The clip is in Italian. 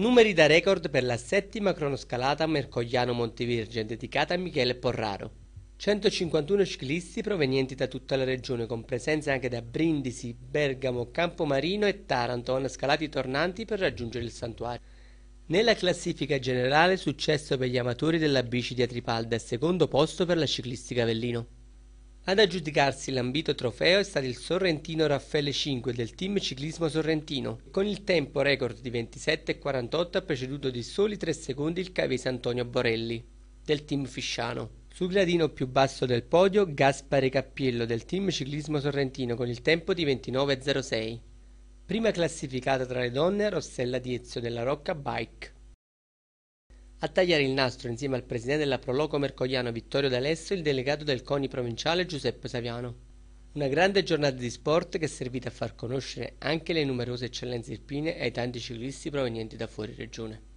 Numeri da record per la settima cronoscalata Mercogliano-Montevirgen dedicata a Michele Porraro. 151 ciclisti provenienti da tutta la regione, con presenze anche da Brindisi, Bergamo, Campomarino e Taranto, hanno scalato i tornanti per raggiungere il santuario. Nella classifica generale successo per gli amatori della bici di Atripalda e secondo posto per la ciclistica Vellino. Ad aggiudicarsi l'ambito trofeo è stato il sorrentino Raffaele 5 del team ciclismo sorrentino. Con il tempo record di 27,48 ha preceduto di soli 3 secondi il cavese Antonio Borelli del team Fisciano. Sul gradino più basso del podio Gaspare Cappiello del team ciclismo sorrentino con il tempo di 29,06. Prima classificata tra le donne Rossella Diezio della Rocca Bike. A tagliare il nastro insieme al presidente della Proloco Mercogliano Vittorio D'Alessio e il delegato del CONI provinciale Giuseppe Saviano. Una grande giornata di sport che è servita a far conoscere anche le numerose eccellenze irpine ai tanti ciclisti provenienti da fuori regione.